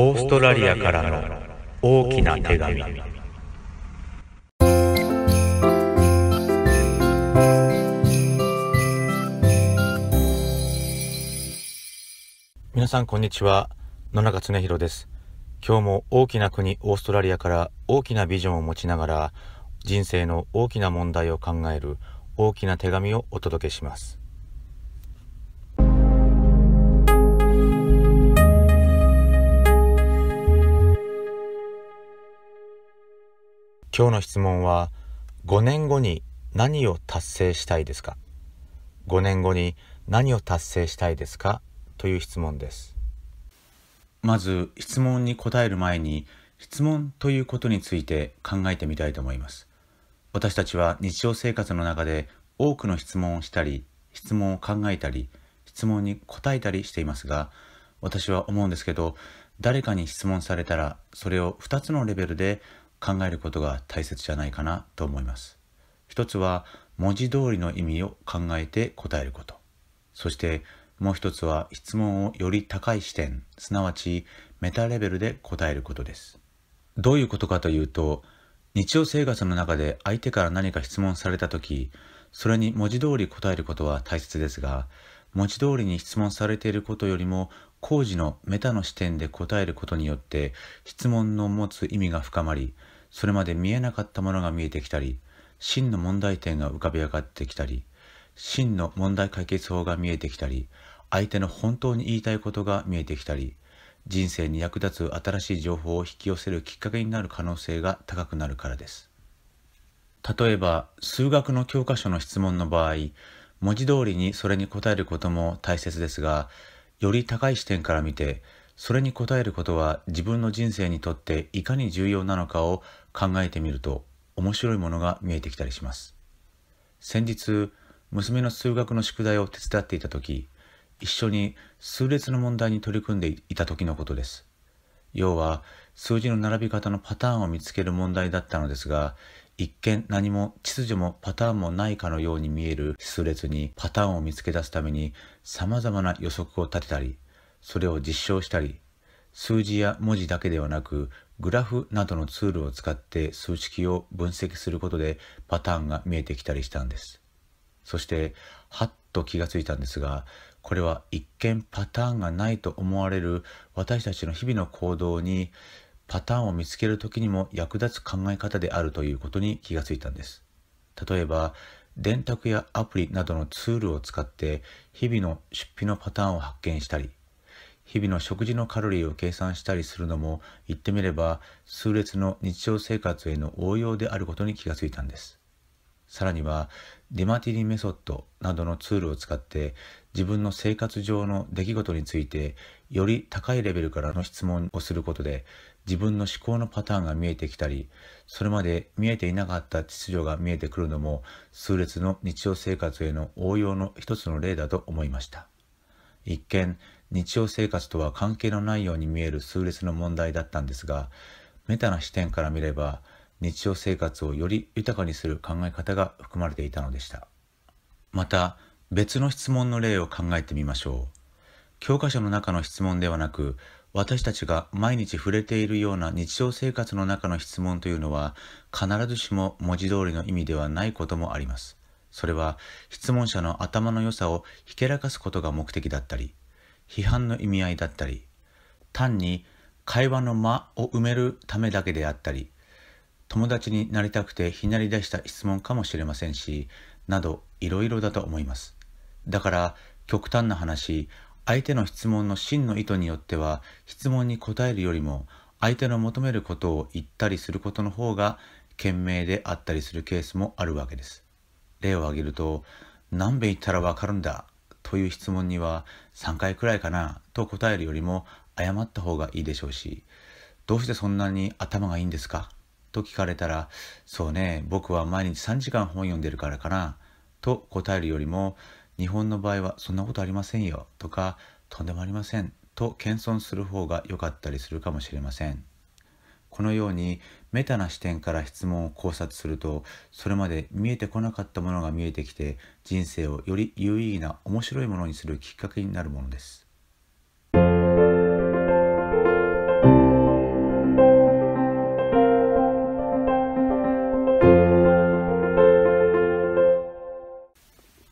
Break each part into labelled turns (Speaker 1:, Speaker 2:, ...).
Speaker 1: オーストラリアからの大きな手紙皆さんこんにちは野中恒弘です今日も大きな国オーストラリアから大きなビジョンを持ちながら人生の大きな問題を考える大きな手紙をお届けします今日の質問は5年後に何を達成したいですか5年後に何を達成したいですかという質問ですまず質問に答える前に質問ということについて考えてみたいと思います私たちは日常生活の中で多くの質問をしたり質問を考えたり質問に答えたりしていますが私は思うんですけど誰かに質問されたらそれを2つのレベルで考えることが大切じゃないかなと思います。一つは文字通りの意味を考えて答えること。そしてもう一つは質問をより高い視点、すなわちメタレベルで答えることです。どういうことかというと、日常生活の中で相手から何か質問された時、それに文字通り答えることは大切ですが、文字通りに質問されていることよりも工事のメタの視点で答えることによって質問の持つ意味が深まりそれまで見えなかったものが見えてきたり、真の問題点が浮かび上がってきたり、真の問題解決法が見えてきたり、相手の本当に言いたいことが見えてきたり、人生に役立つ新しい情報を引き寄せるきっかけになる可能性が高くなるからです。例えば、数学の教科書の質問の場合、文字通りにそれに答えることも大切ですが、より高い視点から見て、それに応えることは自分の人生にとっていかに重要なのかを考えてみると面白いものが見えてきたりします。先日、娘の数学の宿題を手伝っていた時、一緒に数列の問題に取り組んでいた時のことです。要は数字の並び方のパターンを見つける問題だったのですが、一見何も秩序もパターンもないかのように見える数列にパターンを見つけ出すために様々な予測を立てたり、それを実証したり数字や文字だけではなくグラフなどのツールを使って数式を分析することでパターンが見えてきたりしたんです。そしてはっと気がついたんですがこれは一見パターンがないと思われる私たちの日々の行動にパターンを見つける時にも役立つ考え方であるということに気がついたんです。例えば電卓やアプリなどのツールを使って日々の出費のパターンを発見したり日々の食事のカロリーを計算したりするのも言ってみれば数列の日常生活への応用であることに気がついたんですさらにはデマティリメソッドなどのツールを使って自分の生活上の出来事についてより高いレベルからの質問をすることで自分の思考のパターンが見えてきたりそれまで見えていなかった秩序が見えてくるのも数列の日常生活への応用の一つの例だと思いました。一見日常生活とは関係のないように見える数列の問題だったんですがメタな視点から見れば日常生活をより豊かにする考え方が含まれていたのでしたまた別の質問の例を考えてみましょう教科書の中の質問ではなく私たちが毎日触れているような日常生活の中の質問というのは必ずしも文字通りの意味ではないこともありますそれは質問者の頭の良さをひけらかすことが目的だったり、批判の意味合いだったり、単に会話の間を埋めるためだけであったり、友達になりたくてひなり出した質問かもしれませんし、などいろいろだと思います。だから極端な話、相手の質問の真の意図によっては質問に答えるよりも相手の求めることを言ったりすることの方が賢明であったりするケースもあるわけです。例を挙げると、何べ言ったらわかるんだという質問には3回くらいかなと答えるよりも謝った方がいいでしょうし、どうしてそんなに頭がいいんですかと聞かれたら、そうね、僕は毎日3時間本読んでるからかなと答えるよりも、日本の場合はそんなことありませんよとか、とんでもありませんと謙遜する方が良かったりするかもしれません。このようにメタな視点から質問を考察するとそれまで見えてこなかったものが見えてきて人生をより有意義な面白いものにするきっかけになるものです。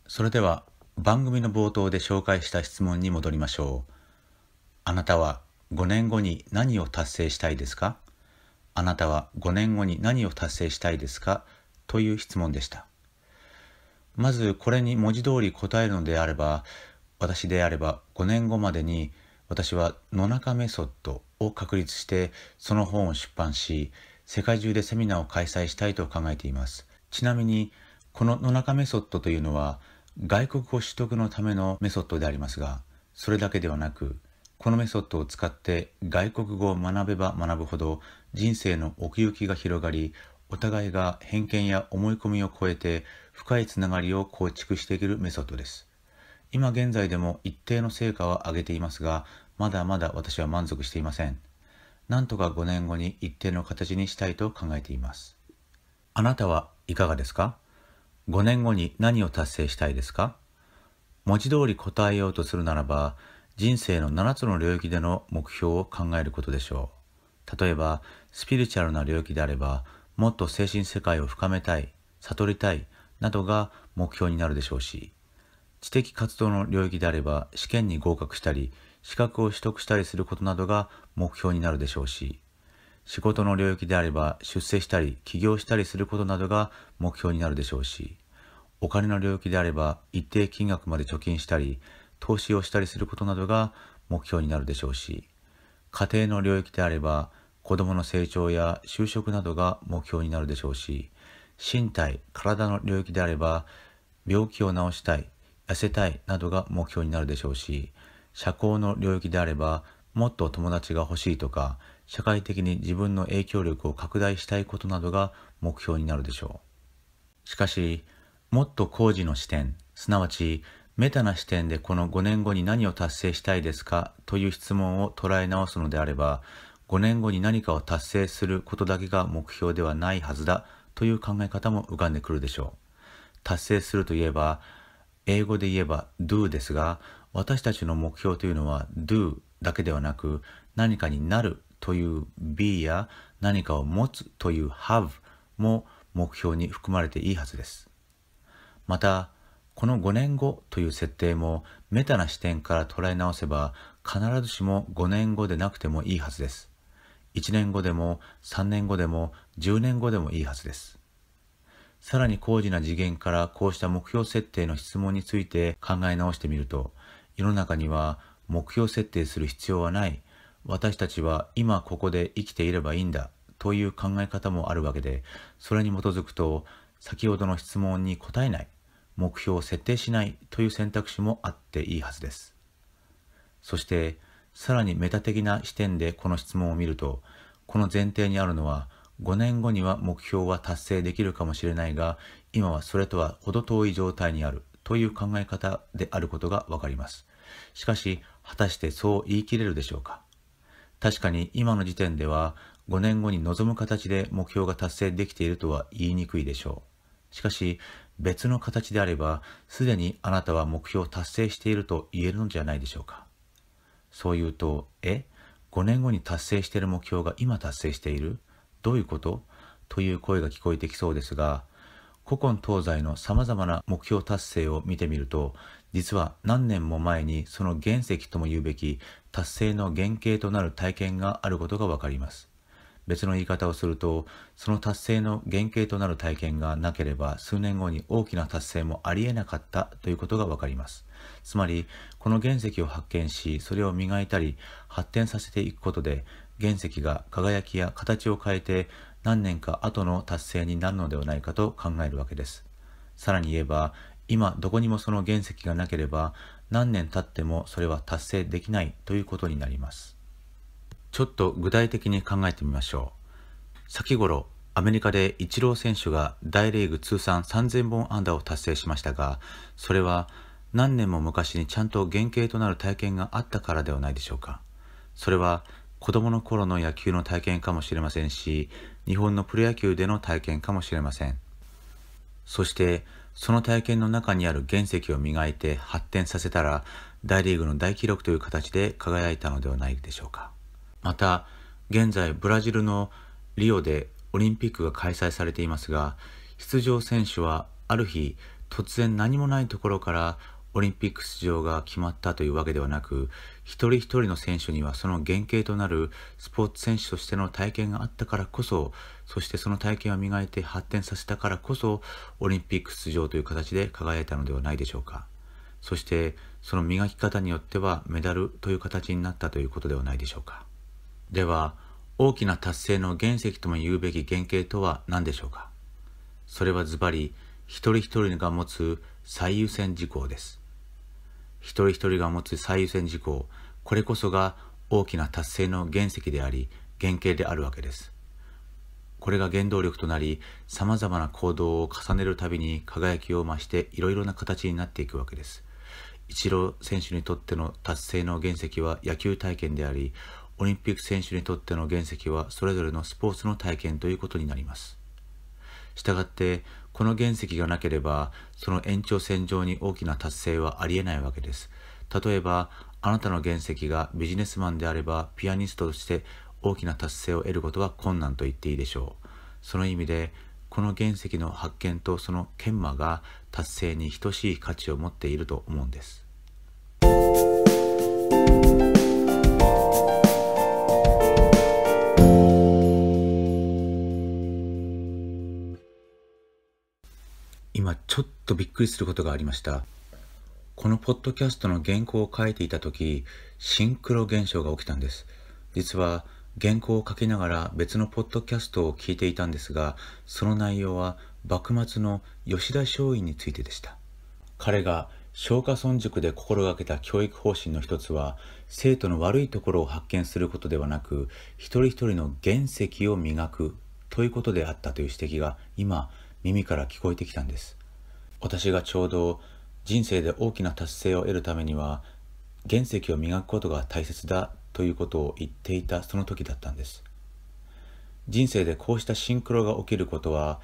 Speaker 1: それでは番組の冒頭で紹介した質問に戻りましょう。あなたは5年後に何を達成したいですかあなたは5年後に何を達成したいですかという質問でした。まずこれに文字通り答えるのであれば、私であれば5年後までに私は野中メソッドを確立してその本を出版し、世界中でセミナーを開催したいと考えています。ちなみに、この野中メソッドというのは外国語取得のためのメソッドでありますが、それだけではなく、このメソッドを使って外国語を学べば学ぶほど人生の奥行きが広がり、お互いが偏見や思い込みを超えて深いつながりを構築していけるメソッドです。今現在でも一定の成果は上げていますが、まだまだ私は満足していません。なんとか5年後に一定の形にしたいと考えています。あなたはいかがですか ?5 年後に何を達成したいですか文字通り答えようとするならば、人生の7つの領域での目標を考えることでしょう。例えば、スピリチュアルな領域であれば、もっと精神世界を深めたい、悟りたい、などが目標になるでしょうし、知的活動の領域であれば、試験に合格したり、資格を取得したりすることなどが目標になるでしょうし、仕事の領域であれば、出世したり、起業したりすることなどが目標になるでしょうし、お金の領域であれば、一定金額まで貯金したり、投資をしたりすることなどが目標になるでしょうし、家庭の領域であれば子供の成長や就職などが目標になるでしょうし身体体の領域であれば病気を治したい痩せたいなどが目標になるでしょうし社交の領域であればもっと友達が欲しいとか社会的に自分の影響力を拡大したいことなどが目標になるでしょうしかしもっと工事の視点すなわちメタな視点でこの5年後に何を達成したいですかという質問を捉え直すのであれば、5年後に何かを達成することだけが目標ではないはずだという考え方も浮かんでくるでしょう。達成するといえば、英語で言えば do ですが、私たちの目標というのは do だけではなく、何かになるという be や何かを持つという have も目標に含まれていいはずです。また、この5年後という設定もメタな視点から捉え直せば必ずしも5年後でなくてもいいはずです。1年後でも3年後でも10年後でもいいはずです。さらに高次な次元からこうした目標設定の質問について考え直してみると世の中には目標設定する必要はない私たちは今ここで生きていればいいんだという考え方もあるわけでそれに基づくと先ほどの質問に答えない目標を設定しないという選択肢もあっていいはずです。そして、さらにメタ的な視点でこの質問を見ると、この前提にあるのは、5年後には目標は達成できるかもしれないが、今はそれとは程遠い状態にあるという考え方であることがわかります。しかし、果たしてそう言い切れるでしょうか確かに今の時点では5年後に望む形で目標が達成できているとは言いにくいでしょう。しかし、別の形であれば、すでにあなたは目標を達成していると言えるのじゃないでしょうか。そう言うと、え ?5 年後に達成している目標が今達成しているどういうことという声が聞こえてきそうですが、古今東西の様々な目標達成を見てみると、実は何年も前にその原石とも言うべき達成の原型となる体験があることがわかります。別の言い方をするとその達成の原型となる体験がなければ数年後に大きな達成もありえなかったということがわかりますつまりこの原石を発見しそれを磨いたり発展させていくことで原石が輝きや形を変えて何年か後の達成になるのではないかと考えるわけですさらに言えば今どこにもその原石がなければ何年経ってもそれは達成できないということになりますちょっと具体的に考えてみましょう。先頃、アメリカでイチロー選手が大リーグ通算3000本安打を達成しましたが、それは何年も昔にちゃんと原型となる体験があったからではないでしょうか。それは子供の頃の野球の体験かもしれませんし、日本のプロ野球での体験かもしれません。そして、その体験の中にある原石を磨いて発展させたら、大リーグの大記録という形で輝いたのではないでしょうか。また現在ブラジルのリオでオリンピックが開催されていますが出場選手はある日突然何もないところからオリンピック出場が決まったというわけではなく一人一人の選手にはその原型となるスポーツ選手としての体験があったからこそそしてその体験を磨いて発展させたからこそオリンピック出場という形で輝いたのではないでしょうかそしてその磨き方によってはメダルという形になったということではないでしょうかでは大きな達成の原石とも言うべき原型とは何でしょうかそれはズバリ一人一人が持つ最優先事項です一人一人が持つ最優先事項これこそが大きな達成の原石であり原型であるわけですこれが原動力となりさまざまな行動を重ねるたびに輝きを増していろいろな形になっていくわけですイチロー選手にとっての達成の原石は野球体験でありオリンピック選手にとっての原石はそれぞれのスポーツの体験ということになります。したがって、この原石がなければ、その延長線上に大きな達成はありえないわけです。例えば、あなたの原石がビジネスマンであれば、ピアニストとして大きな達成を得ることは困難と言っていいでしょう。その意味で、この原石の発見とその研磨が達成に等しい価値を持っていると思うんです。今ちょっとびっくりすることがありました。このポッドキャストの原稿を書いていた時、シンクロ現象が起きたんです。実は原稿を書きながら別のポッドキャストを聞いていたんですが、その内容は幕末の吉田松陰についてでした。彼が松下村塾で心がけた教育方針の一つは、生徒の悪いところを発見することではなく、一人一人の原石を磨くということであったという指摘が今、耳から聞こえてきたんです。私がちょうど人生で大きな達成を得るためには原石を磨くことが大切だということを言っていたその時だったんです。人生でこうしたシンクロが起きることは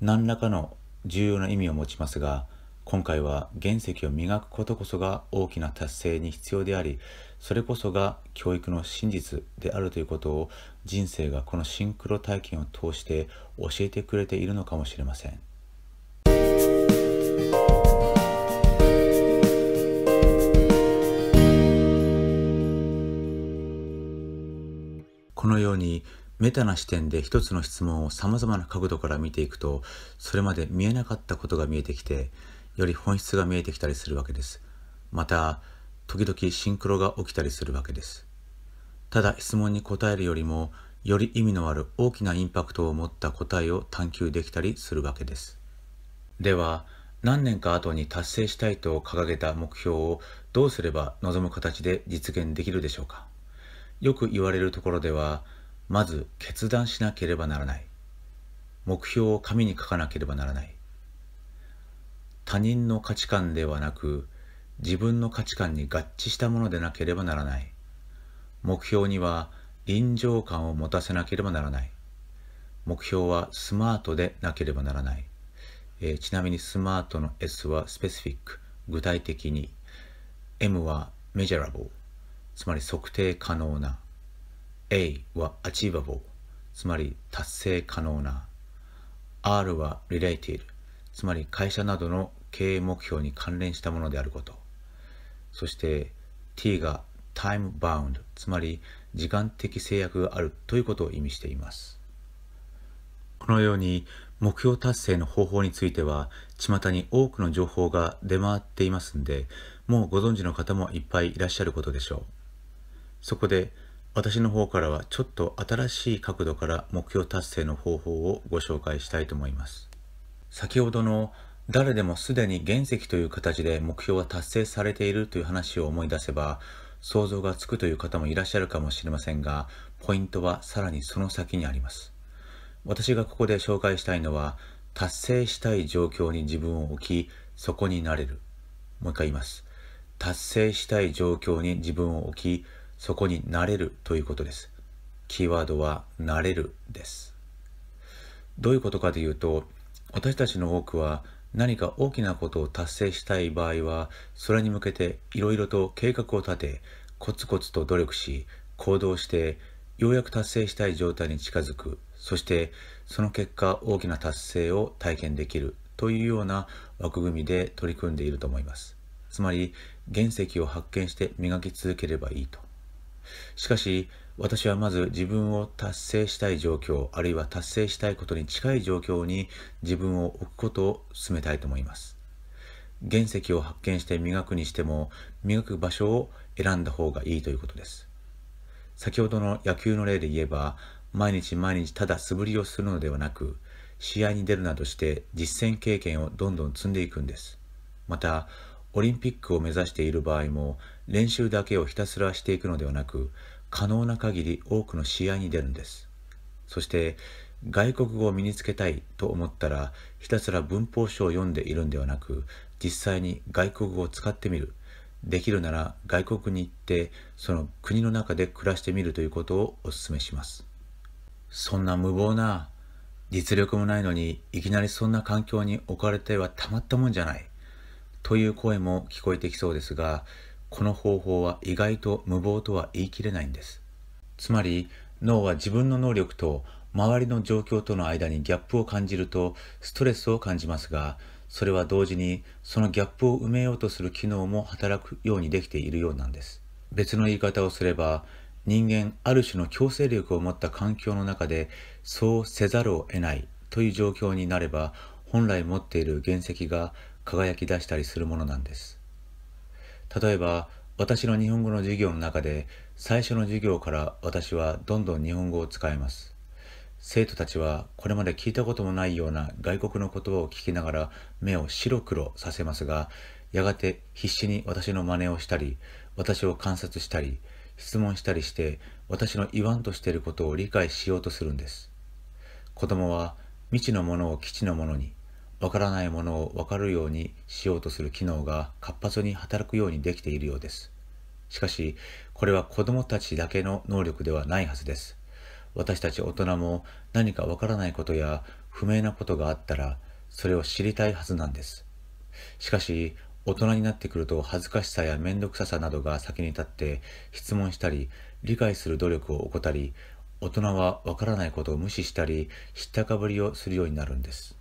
Speaker 1: 何らかの重要な意味を持ちますが今回は原石を磨くことこそが大きな達成に必要でありそれこそが教育の真実であるということを人生がこのシンクロ体験を通して教えてくれているのかもしれません。このようにメタな視点で一つの質問をさまざまな角度から見ていくとそれまで見えなかったことが見えてきてより本質が見えてきたりするわけです。また、時々シンクロが起きたりするわけです。ただ質問に答えるよりも、より意味のある大きなインパクトを持った答えを探求できたりするわけです。では、何年か後に達成したいと掲げた目標をどうすれば望む形で実現できるでしょうかよく言われるところではまず決断しなければならない目標を紙に書かなければならない他人の価値観ではなく自分の価値観に合致したものでなければならない目標には臨場感を持たせなければならない目標はスマートでなければならない、えー、ちなみにスマートの S はスペシフィック具体的に M はメジャラボーつまり測定可能な A はアチーバボーつまり達成可能な R は related つまり会社などの経営目標に関連したものであることそして T が time bound つまり時間的制約があるということを意味していますこのように目標達成の方法については巷に多くの情報が出回っていますんでもうご存知の方もいっぱいいらっしゃることでしょうそこで私の方からはちょっと新しい角度から目標達成の方法をご紹介したいと思います先ほどの誰でもすでに原石という形で目標は達成されているという話を思い出せば想像がつくという方もいらっしゃるかもしれませんがポイントはさらにその先にあります私がここで紹介したいのは達成したい状況に自分を置きそこになれるもう一回言います達成したい状況に自分を置きそこになれるということですキーワードはなれるですどういうことかというと私たちの多くは何か大きなことを達成したい場合は、それに向けていろいろと計画を立て、コツコツと努力し、行動して、ようやく達成したい状態に近づく、そしてその結果大きな達成を体験できるというような枠組みで取り組んでいると思います。つまり、原石を発見して磨き続ければいいと。しかし、私はまず自分を達成したい状況、あるいは達成したいことに近い状況に自分を置くことを進めたいと思います。原石を発見して磨くにしても、磨く場所を選んだ方がいいということです。先ほどの野球の例で言えば、毎日毎日ただ素振りをするのではなく、試合に出るなどして実践経験をどんどん積んでいくんです。また、オリンピックを目指している場合も、練習だけをひたすらしていくのではなく、可能な限り多くの試合に出るんです。そして外国語を身につけたいと思ったらひたすら文法書を読んでいるんではなく実際に外国語を使ってみるできるなら外国に行ってその国の中で暮らしてみるということをお勧めしますそんな無謀な実力もないのにいきなりそんな環境に置かれてはたまったもんじゃないという声も聞こえてきそうですがこの方法は意外と無謀とは言い切れないんです。つまり脳は自分の能力と周りの状況との間にギャップを感じるとストレスを感じますが、それは同時にそのギャップを埋めようとする機能も働くようにできているようなんです。別の言い方をすれば、人間ある種の強制力を持った環境の中でそうせざるを得ないという状況になれば本来持っている原石が輝き出したりするものなんです。例えば、私の日本語の授業の中で、最初の授業から私はどんどん日本語を使います。生徒たちはこれまで聞いたこともないような外国の言葉を聞きながら目を白黒させますが、やがて必死に私の真似をしたり、私を観察したり、質問したりして、私の言わんとしていることを理解しようとするんです。子供は未知のものを基地のものに、わからないものをわかるようにしようとする機能が活発に働くようにできているようです。しかし、これは子供たちだけの能力ではないはずです。私たち大人も何かわからないことや不明なことがあったら、それを知りたいはずなんです。しかし、大人になってくると恥ずかしさや面倒くささなどが先に立って質問したり、理解する努力を怠り、大人はわからないことを無視したり、知ったかぶりをするようになるんです。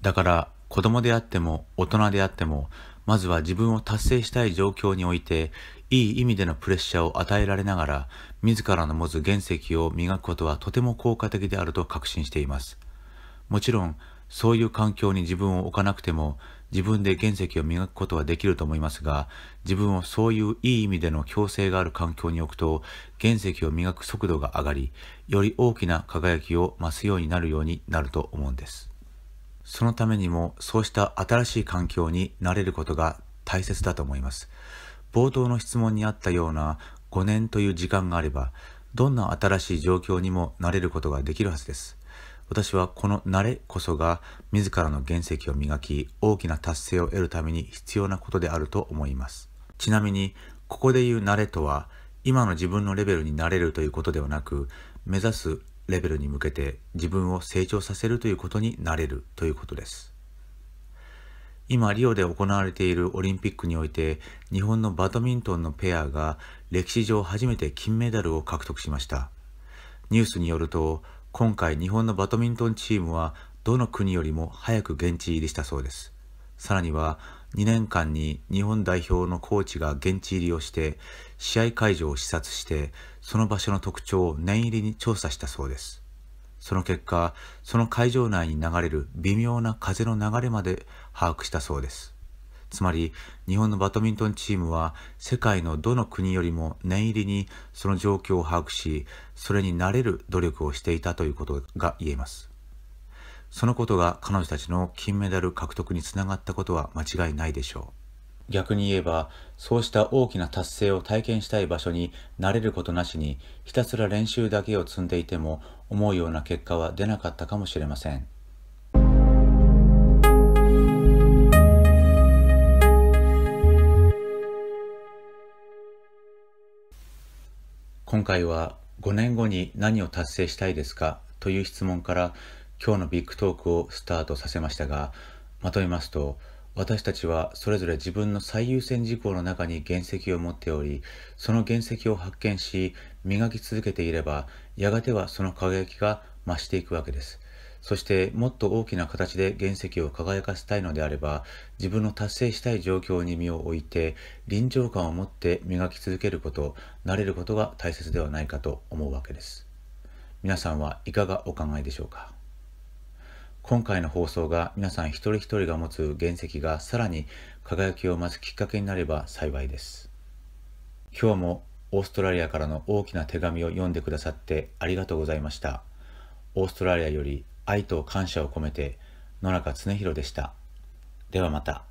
Speaker 1: だから子供であっても大人であってもまずは自分を達成したい状況においていい意味でのプレッシャーを与えられながら自らの持つ原石を磨くことはとても効果的であると確信していますもちろんそういう環境に自分を置かなくても自分で原石を磨くことはできると思いますが自分をそういういい意味での強制がある環境に置くと原石を磨く速度が上がりより大きな輝きを増すようになるようになると思うんですそのためにもそうした新しい環境に慣れることが大切だと思います。冒頭の質問にあったような5年という時間があれば、どんな新しい状況にも慣れることができるはずです。私はこの慣れこそが自らの原石を磨き、大きな達成を得るために必要なことであると思います。ちなみに、ここで言う慣れとは、今の自分のレベルになれるということではなく、目指すレベルに向けて自分を成長させるということになれるということです。今リオで行われているオリンピックにおいて日本のバドミントンのペアが歴史上初めて金メダルを獲得しました。ニュースによると今回日本のバドミントンチームはどの国よりも早く現地入りしたそうです。さらには2年間に日本代表のコーチが現地入りをして試合会場を視察してその場所の特徴を念入りに調査したそうですその結果その会場内に流れる微妙な風の流れまで把握したそうですつまり日本のバドミントンチームは世界のどの国よりも念入りにその状況を把握しそれに慣れる努力をしていたということが言えますそのことが彼女たちの金メダル獲得につながったことは間違いないでしょう。逆に言えば、そうした大きな達成を体験したい場所に慣れることなしに、ひたすら練習だけを積んでいても、思うような結果は出なかったかもしれません。今回は5年後に何を達成したいですかという質問から今日のビッグトークをスタートさせましたが、まとめますと、私たちはそれぞれ自分の最優先事項の中に原石を持っており、その原石を発見し、磨き続けていれば、やがてはその輝きが増していくわけです。そしてもっと大きな形で原石を輝かせたいのであれば、自分の達成したい状況に身を置いて、臨場感を持って磨き続けること、慣れることが大切ではないかと思うわけです。皆さんはいかがお考えでしょうか今回の放送が皆さん一人一人が持つ原石がさらに輝きを増すきっかけになれば幸いです。今日もオーストラリアからの大きな手紙を読んでくださってありがとうございました。オーストラリアより愛と感謝を込めて野中恒弘でした。ではまた。